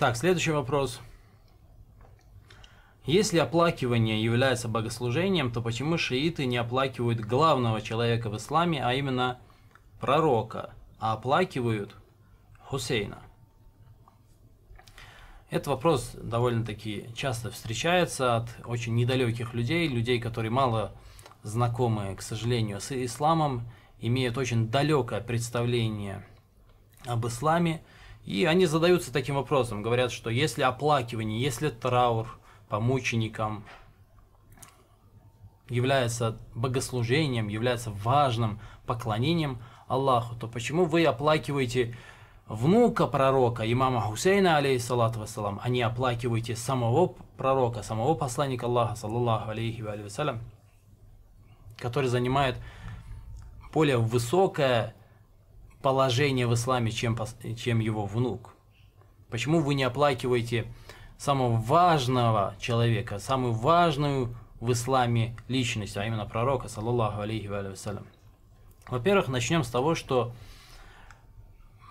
Так, следующий вопрос. Если оплакивание является богослужением, то почему шииты не оплакивают главного человека в исламе, а именно пророка, а оплакивают Хусейна? Этот вопрос довольно-таки часто встречается от очень недалеких людей, людей, которые мало знакомы, к сожалению, с исламом, имеют очень далекое представление об исламе – и они задаются таким вопросом, говорят, что если оплакивание, если траур по мученикам является богослужением, является важным поклонением Аллаху, то почему вы оплакиваете внука пророка, имама Хусейна, алейхиссалату вассалам, а не оплакиваете самого пророка, самого посланника Аллаха, саллаллаху алейхи вассалям, который занимает более высокое положение в исламе, чем, чем его внук? Почему вы не оплакиваете самого важного человека, самую важную в исламе личность, а именно пророка, саллаллаху алейхи вассалям? Во-первых, начнем с того, что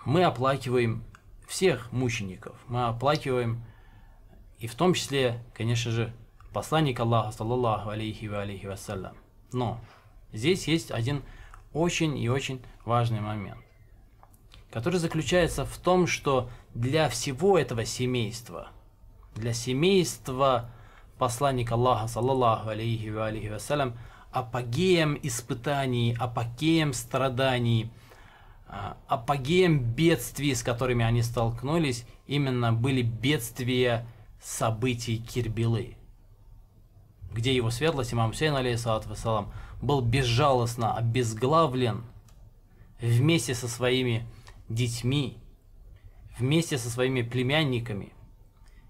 мы оплакиваем всех мучеников, мы оплакиваем и в том числе, конечно же, посланник Аллаха, саллаллаху алейхи ва алейхи Но здесь есть один очень и очень важный момент который заключается в том, что для всего этого семейства, для семейства посланника Аллаха, саллаллаху алейхи ва алейхи вассалям, апогеем испытаний, апогеем страданий, а, апогеем бедствий, с которыми они столкнулись, именно были бедствия событий Кирбилы, где его светлость, имам Хусейн, алейхиссалат вассалам, был безжалостно обезглавлен вместе со своими детьми, вместе со своими племянниками,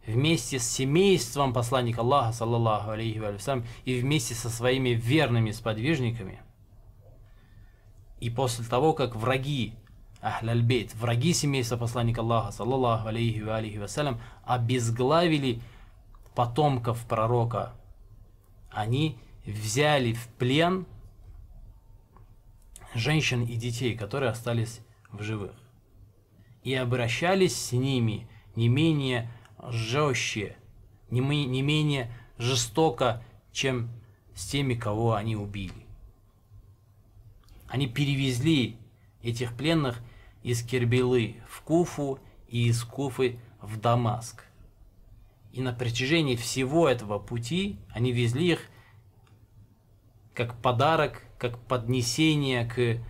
вместе с семейством посланника Аллаха, саллаллаху алейхи вассалям, и вместе со своими верными сподвижниками. И после того, как враги Ахляльбейт, враги семейства посланника Аллаха, саллаллаху алейхи алейхи вассалям, обезглавили потомков пророка, они взяли в плен женщин и детей, которые остались в живых и обращались с ними не менее жестче, не, не менее жестоко, чем с теми, кого они убили. Они перевезли этих пленных из Кербелы в Куфу и из Куфы в Дамаск. И на протяжении всего этого пути они везли их как подарок, как поднесение к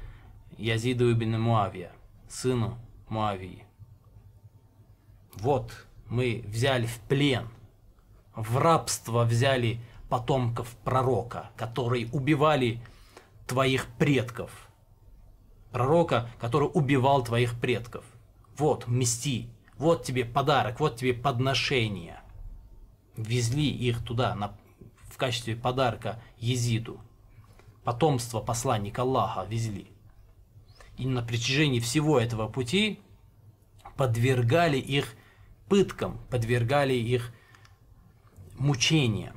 Язиду ибн Муавия, сыну Муавии. Вот мы взяли в плен, в рабство взяли потомков пророка, которые убивали твоих предков. Пророка, который убивал твоих предков. Вот, мести. вот тебе подарок, вот тебе подношение. Везли их туда на, в качестве подарка Езиду. Потомство посланника Аллаха везли и на протяжении всего этого пути подвергали их пыткам, подвергали их мучениям.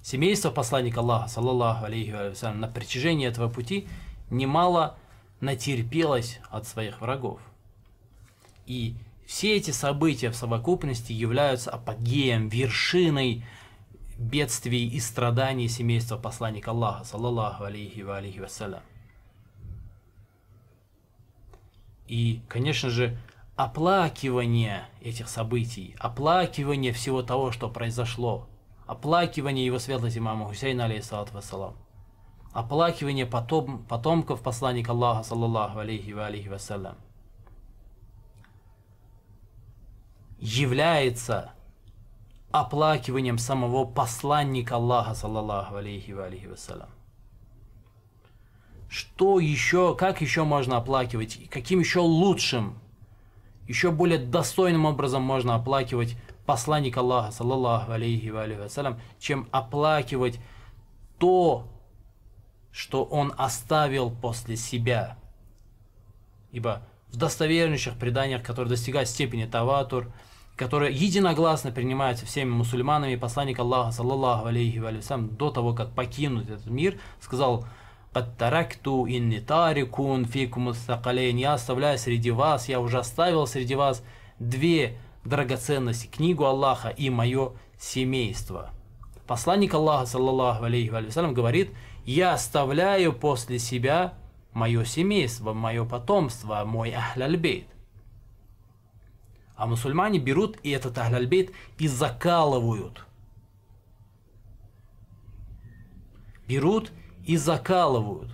Семейство посланника Аллаха, саллаллаху алейхи вассалям, на протяжении этого пути немало натерпелось от своих врагов. И все эти события в совокупности являются апогеем, вершиной бедствий и страданий семейства посланника Аллаха, саллаллаху алейхи ва алейхи вассалям. И, конечно же, оплакивание этих событий, оплакивание всего того, что произошло, оплакивание его светлости имама Хусейна, алейхиссалату вассалам, оплакивание потом, потомков посланника Аллаха, саллаллаху алейхи ва алейхи вассалям, является оплакиванием самого посланника Аллаха, саллаллаху алейхи ва алейхи вассалям. Что еще, как еще можно оплакивать, каким еще лучшим, еще более достойным образом можно оплакивать посланника Аллаха, саллаллаху алейхи ва алейхи вассалям, чем оплакивать то, что он оставил после себя. Ибо в достовернейших преданиях, которые достигают степени таватур – которое единогласно принимается всеми мусульманами, посланник Аллаха, саллаллаху алейхи валюсам, до того, как покинуть этот мир, сказал «Каттаракту инни тарикун фикум сакалейн» «Я оставляю среди вас, я уже оставил среди вас две драгоценности, книгу Аллаха и мое семейство». Посланник Аллаха, саллаллаху алейхи валюсам, говорит «Я оставляю после себя мое семейство, мое потомство, мой ахляльбейт». А мусульмане берут и этот Ахляльбейт и закалывают. Берут и закалывают.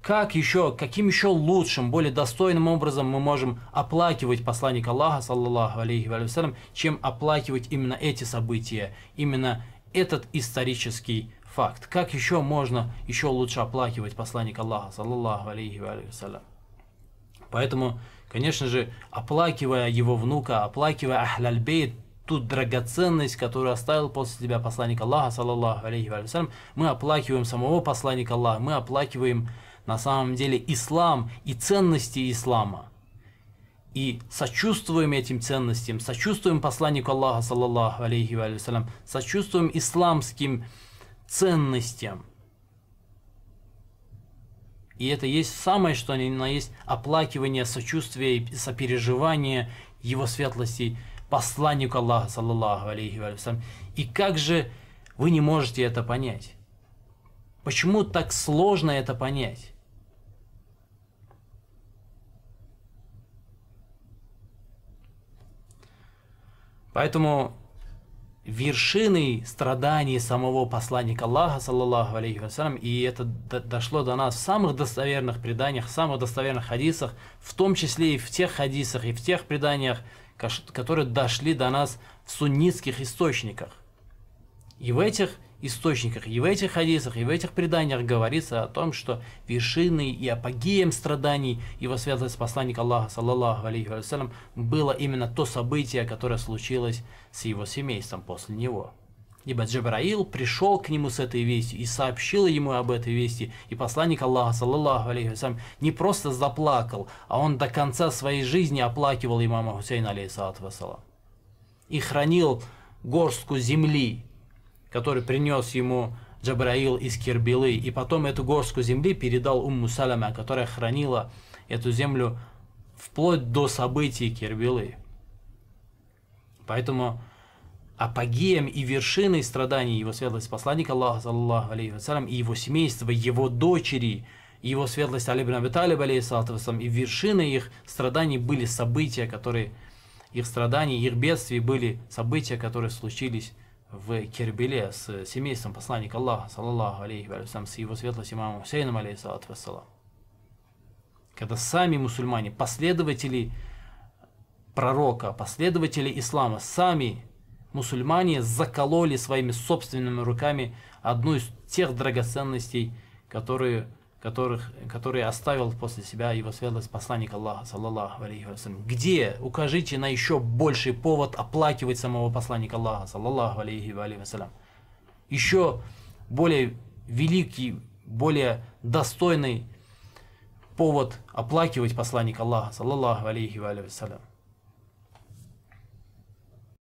Как еще, каким еще лучшим, более достойным образом мы можем оплакивать посланника Аллаха, саллаллаху алейхи вассалям, чем оплакивать именно эти события, именно этот исторический факт. Как еще можно еще лучше оплакивать посланника Аллаха, саллаллаху алейхи вассалям? Поэтому, конечно же, оплакивая его внука, оплакивая Ахляльбейт, ту драгоценность, которую оставил после себя посланник Аллаха, саллаллаху алейхи вассалям, мы оплакиваем самого посланника Аллаха, мы оплакиваем на самом деле ислам и ценности ислама. И сочувствуем этим ценностям, сочувствуем посланнику Аллаха, саллаллаху алейхи вассалям, сочувствуем исламским ценностям. И это есть самое, что они на есть оплакивание, сочувствие и сопереживание его светлости посланнику Аллаха, саллаллаху алейхи вассалям. И как же вы не можете это понять? Почему так сложно это понять? Поэтому вершиной страданий самого посланника Аллаха, саллаллаху алейхи вассалям, и это дошло до нас в самых достоверных преданиях, в самых достоверных хадисах, в том числе и в тех хадисах, и в тех преданиях, которые дошли до нас в суннитских источниках. И в этих источниках. И в этих хадисах, и в этих преданиях говорится о том, что вершиной и апогеем страданий его связанность посланником Аллаха, саллаллаху алейхи вассалям, было именно то событие, которое случилось с его семейством после него. Ибо Джабраил пришел к нему с этой вестью и сообщил ему об этой вести, и посланник Аллаха, саллаллаху алейхи вассалям, не просто заплакал, а он до конца своей жизни оплакивал имама Хусейна, алейхиссалату вассалам, и хранил горстку земли, который принес ему Джабраил из Кирбилы, и потом эту горстку земли передал Умму Салама, которая хранила эту землю вплоть до событий Кирбилы. Поэтому апогеем и вершиной страданий его светлость посланник Аллаха, саллаху алейхи вассалям, и его семейство, его дочери, его светлость Али бин Абиталиб, алейхиссалату и вершины их страданий были события, которые их страданий, их бедствий были события, которые случились в Кербеле с семейством посланника Аллаха, саллаллаху алейхи вассалям, с его светлостью имамом Хусейном, алейхиссалату вассалам. Когда сами мусульмане, последователи пророка, последователи ислама, сами мусульмане закололи своими собственными руками одну из тех драгоценностей, которые которых, которые оставил после себя его светлость посланник Аллаха, саллаллаху алейхи вассалям. Где, укажите на еще больший повод оплакивать самого посланника Аллаха, саллаллаху алейхи вассалям. Еще более великий, более достойный повод оплакивать посланника Аллаха, саллаллаху алейхи вассалям.